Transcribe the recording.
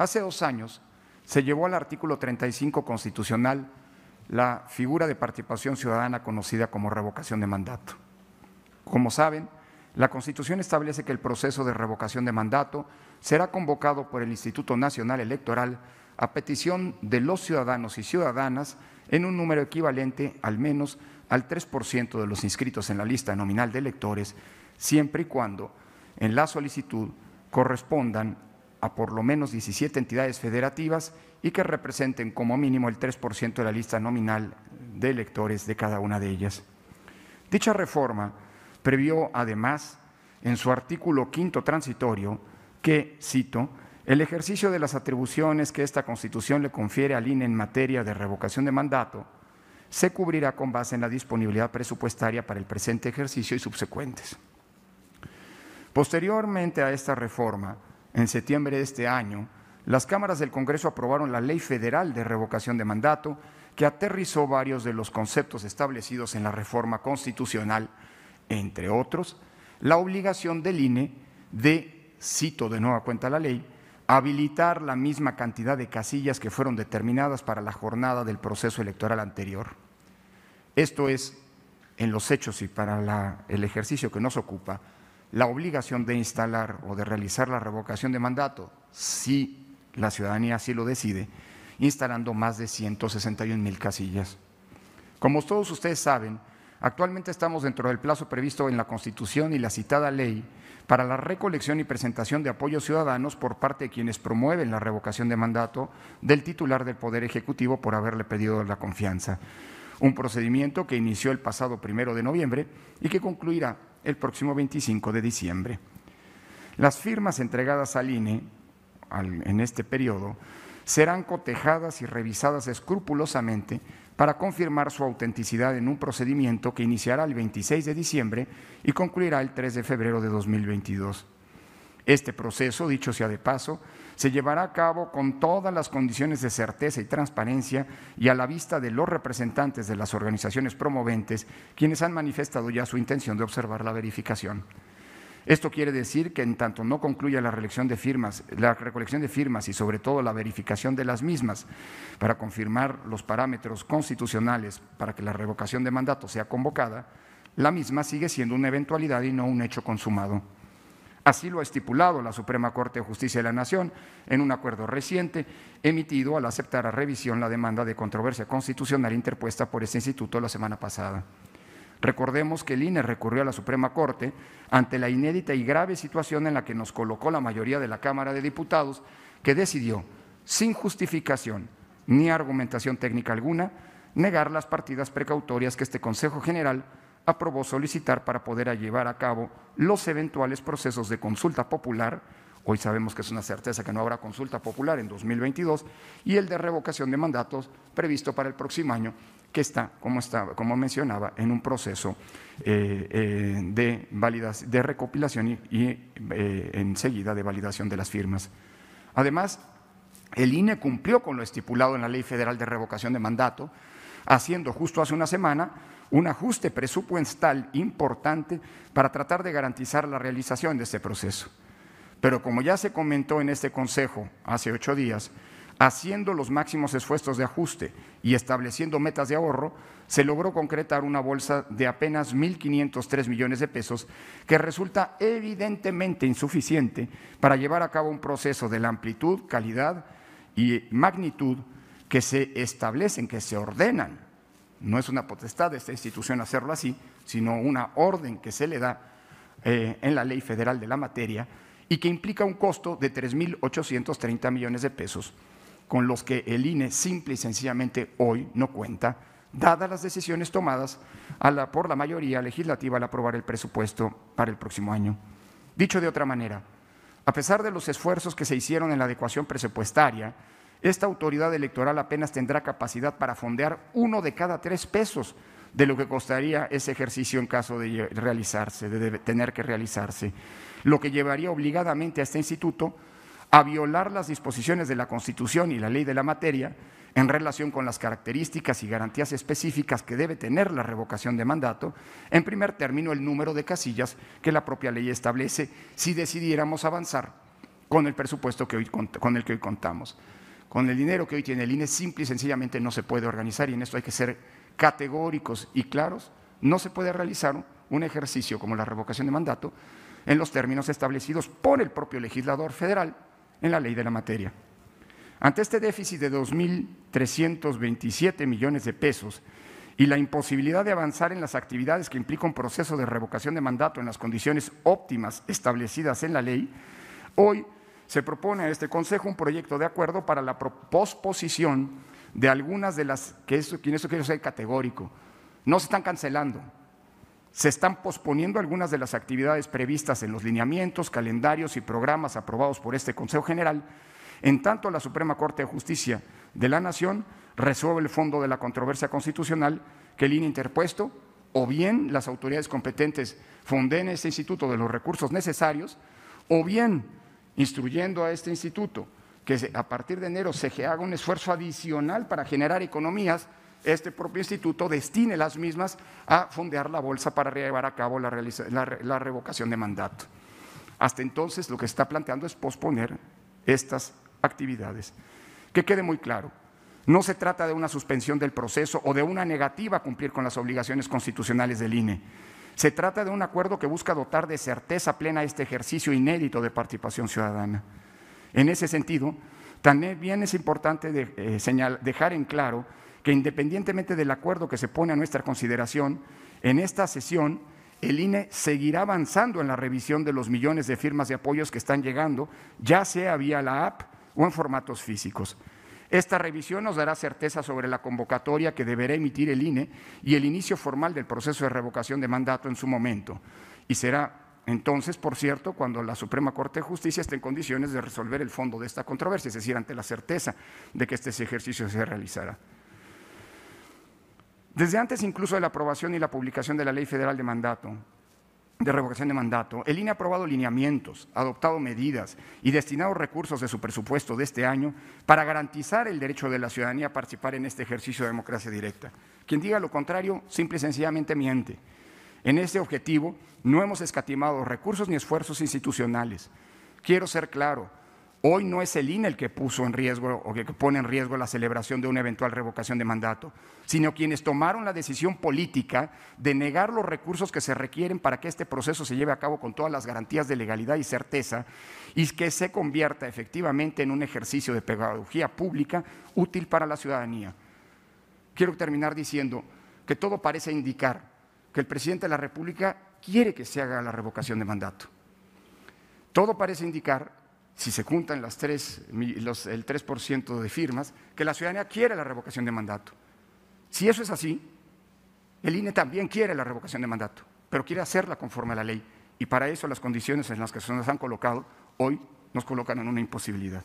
Hace dos años se llevó al artículo 35 constitucional la figura de participación ciudadana conocida como revocación de mandato. Como saben, la Constitución establece que el proceso de revocación de mandato será convocado por el Instituto Nacional Electoral a petición de los ciudadanos y ciudadanas en un número equivalente al menos al 3% de los inscritos en la lista nominal de electores, siempre y cuando en la solicitud correspondan a por lo menos 17 entidades federativas y que representen como mínimo el 3% de la lista nominal de electores de cada una de ellas. Dicha reforma previó además en su artículo quinto transitorio que, cito, el ejercicio de las atribuciones que esta Constitución le confiere al INE en materia de revocación de mandato se cubrirá con base en la disponibilidad presupuestaria para el presente ejercicio y subsecuentes. Posteriormente a esta reforma, en septiembre de este año, las cámaras del Congreso aprobaron la Ley Federal de Revocación de Mandato, que aterrizó varios de los conceptos establecidos en la reforma constitucional, entre otros, la obligación del INE de, cito de nueva cuenta la ley, habilitar la misma cantidad de casillas que fueron determinadas para la jornada del proceso electoral anterior. Esto es, en los hechos y para el ejercicio que nos ocupa, la obligación de instalar o de realizar la revocación de mandato, si la ciudadanía así lo decide, instalando más de 161 mil casillas. Como todos ustedes saben, actualmente estamos dentro del plazo previsto en la Constitución y la citada ley para la recolección y presentación de apoyos ciudadanos por parte de quienes promueven la revocación de mandato del titular del Poder Ejecutivo por haberle pedido la confianza. Un procedimiento que inició el pasado primero de noviembre y que concluirá el próximo 25 de diciembre. Las firmas entregadas al INE en este periodo serán cotejadas y revisadas escrupulosamente para confirmar su autenticidad en un procedimiento que iniciará el 26 de diciembre y concluirá el 3 de febrero de 2022. Este proceso, dicho sea de paso, se llevará a cabo con todas las condiciones de certeza y transparencia y a la vista de los representantes de las organizaciones promoventes, quienes han manifestado ya su intención de observar la verificación. Esto quiere decir que en tanto no concluya la, de firmas, la recolección de firmas y sobre todo la verificación de las mismas para confirmar los parámetros constitucionales para que la revocación de mandato sea convocada, la misma sigue siendo una eventualidad y no un hecho consumado. Así lo ha estipulado la Suprema Corte de Justicia de la Nación en un acuerdo reciente emitido al aceptar a revisión la demanda de controversia constitucional interpuesta por este instituto la semana pasada. Recordemos que el INE recurrió a la Suprema Corte ante la inédita y grave situación en la que nos colocó la mayoría de la Cámara de Diputados, que decidió, sin justificación ni argumentación técnica alguna, negar las partidas precautorias que este Consejo General aprobó solicitar para poder llevar a cabo los eventuales procesos de consulta popular, hoy sabemos que es una certeza que no habrá consulta popular en 2022, y el de revocación de mandatos previsto para el próximo año, que está, como, estaba, como mencionaba, en un proceso eh, eh, de, de recopilación y, eh, enseguida de validación de las firmas. Además, el INE cumplió con lo estipulado en la Ley Federal de Revocación de Mandato, haciendo justo hace una semana un ajuste presupuestal importante para tratar de garantizar la realización de este proceso. Pero como ya se comentó en este Consejo hace ocho días, haciendo los máximos esfuerzos de ajuste y estableciendo metas de ahorro, se logró concretar una bolsa de apenas 1.503 millones de pesos, que resulta evidentemente insuficiente para llevar a cabo un proceso de la amplitud, calidad y magnitud que se establecen, que se ordenan no es una potestad de esta institución hacerlo así, sino una orden que se le da eh, en la ley federal de la materia y que implica un costo de 3.830 millones de pesos, con los que el INE simple y sencillamente hoy no cuenta, dadas las decisiones tomadas por la mayoría legislativa al aprobar el presupuesto para el próximo año. Dicho de otra manera, a pesar de los esfuerzos que se hicieron en la adecuación presupuestaria, esta autoridad electoral apenas tendrá capacidad para fondear uno de cada tres pesos de lo que costaría ese ejercicio en caso de realizarse, de tener que realizarse, lo que llevaría obligadamente a este instituto a violar las disposiciones de la Constitución y la ley de la materia en relación con las características y garantías específicas que debe tener la revocación de mandato, en primer término el número de casillas que la propia ley establece si decidiéramos avanzar con el presupuesto que con el que hoy contamos. Con el dinero que hoy tiene el INE, simple y sencillamente no se puede organizar y en esto hay que ser categóricos y claros. No se puede realizar un ejercicio como la revocación de mandato en los términos establecidos por el propio legislador federal en la ley de la materia. Ante este déficit de 2.327 millones de pesos y la imposibilidad de avanzar en las actividades que implica un proceso de revocación de mandato en las condiciones óptimas establecidas en la ley, hoy se propone a este Consejo un proyecto de acuerdo para la posposición de algunas de las, que eso, en eso quiero ser categórico, no se están cancelando, se están posponiendo algunas de las actividades previstas en los lineamientos, calendarios y programas aprobados por este Consejo General, en tanto la Suprema Corte de Justicia de la Nación resuelve el fondo de la controversia constitucional que el INE interpuesto o bien las autoridades competentes funden este instituto de los recursos necesarios, o bien instruyendo a este instituto que a partir de enero se haga un esfuerzo adicional para generar economías, este propio instituto destine las mismas a fondear la bolsa para llevar a cabo la, revocación de mandato. Hasta entonces lo que está planteando es posponer estas actividades. Que quede muy claro, no se trata de una suspensión del proceso o de una negativa a cumplir con las obligaciones constitucionales del INE. Se trata de un acuerdo que busca dotar de certeza plena este ejercicio inédito de participación ciudadana. En ese sentido, también es importante eh, dejar en claro que independientemente del acuerdo que se pone a nuestra consideración, en esta sesión el INE seguirá avanzando en la revisión de los millones de firmas de apoyos que están llegando, ya sea vía la app o en formatos físicos. Esta revisión nos dará certeza sobre la convocatoria que deberá emitir el INE y el inicio formal del proceso de revocación de mandato en su momento. Y será entonces, por cierto, cuando la Suprema Corte de Justicia esté en condiciones de resolver el fondo de esta controversia, es decir, ante la certeza de que este ejercicio se realizará. Desde antes incluso de la aprobación y la publicación de la Ley Federal de Mandato, de revocación de mandato, el INE ha aprobado lineamientos, adoptado medidas y destinado recursos de su presupuesto de este año para garantizar el derecho de la ciudadanía a participar en este ejercicio de democracia directa. Quien diga lo contrario, simple y sencillamente miente. En este objetivo no hemos escatimado recursos ni esfuerzos institucionales. Quiero ser claro, Hoy no es el INE el que puso en riesgo o que pone en riesgo la celebración de una eventual revocación de mandato, sino quienes tomaron la decisión política de negar los recursos que se requieren para que este proceso se lleve a cabo con todas las garantías de legalidad y certeza y que se convierta efectivamente en un ejercicio de pedagogía pública útil para la ciudadanía. Quiero terminar diciendo que todo parece indicar que el presidente de la República quiere que se haga la revocación de mandato. Todo parece indicar si se juntan las tres, el 3% de firmas, que la ciudadanía quiere la revocación de mandato. Si eso es así, el INE también quiere la revocación de mandato, pero quiere hacerla conforme a la ley. Y para eso las condiciones en las que se nos han colocado hoy nos colocan en una imposibilidad.